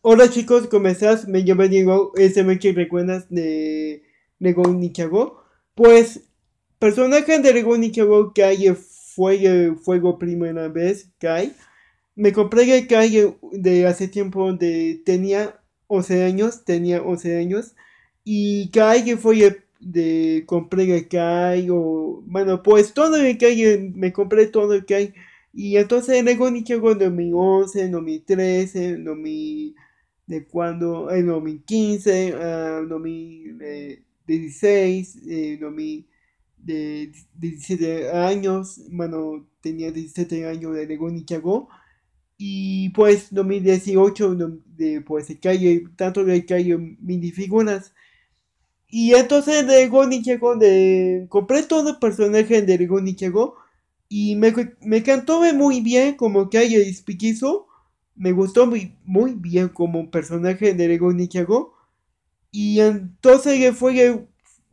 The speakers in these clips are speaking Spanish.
Hola chicos, ¿cómo estás? Me llamo Diego, ese me que recuerdas de Rego Nikago. Pues, personaje de Rego Nichago, que fue el fuego primera vez, Kai. Me compré el Kai de hace tiempo, de, tenía 11 años, tenía 11 años. Y Kai fue de compré el Kai, o bueno, pues todo el Kai, me compré todo el Kai. Y entonces Rego Nichago en 2011, 2013 no de cuando en 2015, uh, 2016, eh, 2017 años, bueno, tenía 17 años de y Nichago. Y pues 2018, de, pues se cayó, tanto de calle minifiguras. Y entonces Lego Nichago, de, compré todo el personaje de Lego Y me, me cantó muy bien como que haya espiquizo me gustó muy, muy bien como personaje de Rego Nichiago. Y entonces fue eh, fuego,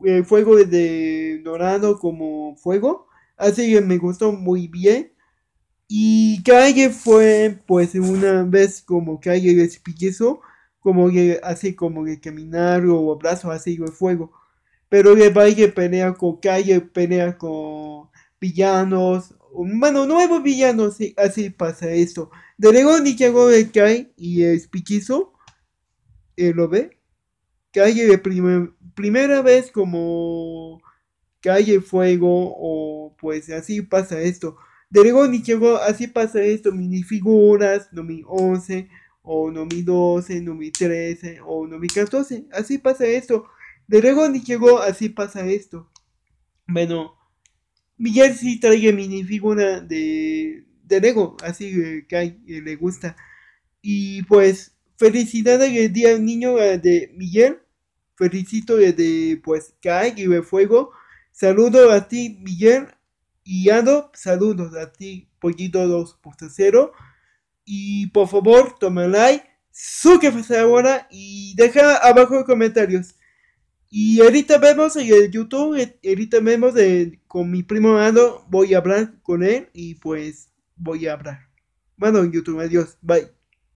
el fuego de dorado como fuego. Así que me gustó muy bien. Y Calle fue pues una vez como Calle despillizo, como que así como que caminar o abrazo así el fuego. Pero el Valle pelea con Calle, pelea con villanos Mano, nuevo villano así, pasa esto. ni llegó de cae y es pichizo. Eh, lo ve. Calle de primera vez como calle fuego o pues así pasa esto. Dragon ni llegó así pasa esto. Minifiguras, Nomi 11 o Nomi 12, Nomi 13 o Nomi 14. Así pasa esto. Dragon y llegó así pasa esto. Bueno, Miguel sí trae minifigura de, de Lego, así que hay, eh, le gusta. Y pues, felicidades el día del niño eh, de Miguel. Felicito eh, de pues Kai y de Fuego. Saludos a ti, Miguel. Y Ando, saludos a ti, Pollito 2.0. Y por favor, toma like, suscríbete ahora y deja abajo comentarios. Y ahorita vemos en el YouTube, eh, ahorita vemos con mi primo Mando, voy a hablar con él y pues voy a hablar. Bueno, YouTube, adiós, bye.